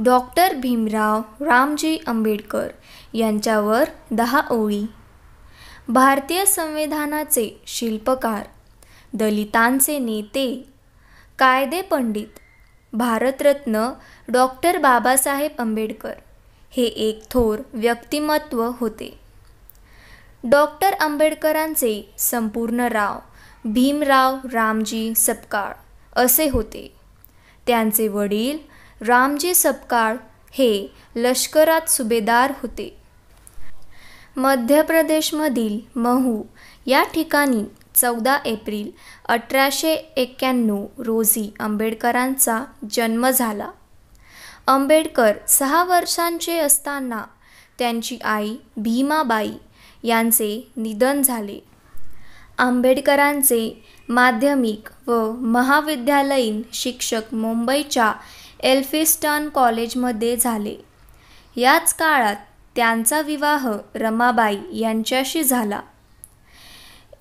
doctor Bhimrao Ramji Ambedkar यांच्यावर दहा ओळी भारतीय संविधानाचे शिल्पकार दलितांचे नेते कायदे पंडित भारतरत्न डॉक्टर बाबासाहेब आंबेडकर हे एक थोर व्यक्तिमत्व होते डॉक्टर आंबेडकरांचे संपूर्ण राव भीमराव रामजी सपकाळ असे होते त्यांचे वडील रामजी सपकाळ हे लष्करात सुभेदार होते मध्य प्रदेशमधील महू या ठिकाणी चौदा एप्रिल अठराशे एक्क्याण्णव रोजी आंबेडकरांचा जन्म झाला आंबेडकर सहा वर्षांचे असताना त्यांची आई भीमाबाई यांचे निधन झाले आंबेडकरांचे माध्यमिक व महाविद्यालयीन शिक्षक मुंबईच्या एल्फिस्टन कॉलेजमध्ये झाले याच काळात त्यांचा विवाह रमाबाई यांच्याशी झाला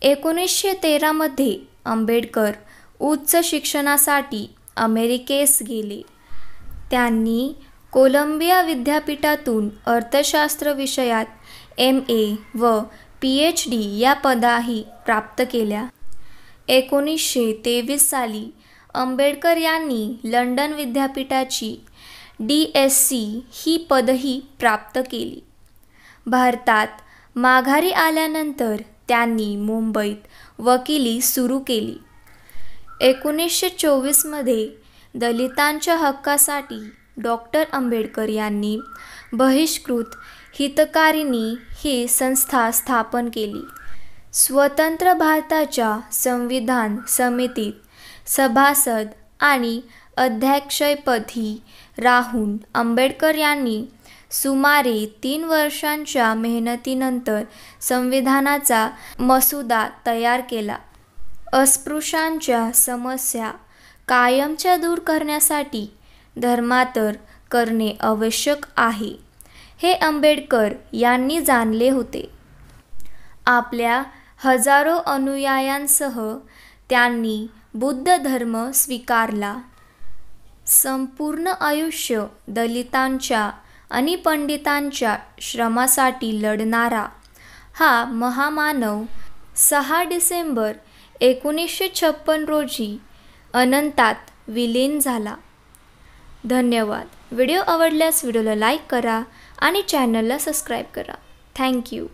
एकोणीसशे तेरामध्ये आंबेडकर उच्च शिक्षणासाठी अमेरिकेस गेले त्यांनी कोलंबिया विद्यापीठातून अर्थशास्त्र विषयात एम ए व पी एच डी या पदाही प्राप्त केल्या एकोणीसशे तेवीस साली आंबेडकर यांनी लंडन विद्यापीठाची डी एस सी ही पदही प्राप्त केली भारतात माघारी आल्यानंतर त्यांनी मुंबईत वकिली सुरू केली एकोणीसशे चोवीसमध्ये दलितांच्या हक्कासाठी डॉक्टर आंबेडकर यांनी बहिष्कृत हितकारिणी ही संस्था स्थापन केली स्वतंत्र भारताच्या संविधान समितीत सभासद आणि अध्यक्षपदी राहून आंबेडकर यांनी सुमारे तीन वर्षांच्या मेहनतीनंतर संविधानाचा मसुदा तयार केला अस्पृश्यांच्या समस्या कायमच्या दूर करण्यासाठी धर्मातर करणे आवश्यक आहे हे आंबेडकर यांनी जाणले होते आपल्या हजारो अनुयायांसह त्यांनी बुद्ध धर्म स्वीकारला संपूर्ण आयुष्य दलितांच्या आणि पंडितांच्या श्रमासाठी लढणारा हा महामानव सहा डिसेंबर एकोणीसशे छप्पन रोजी अनंतात विलीन झाला धन्यवाद व्हिडिओ आवडल्यास व्हिडिओला लाईक करा आणि चॅनलला सबस्क्राईब करा थँक्यू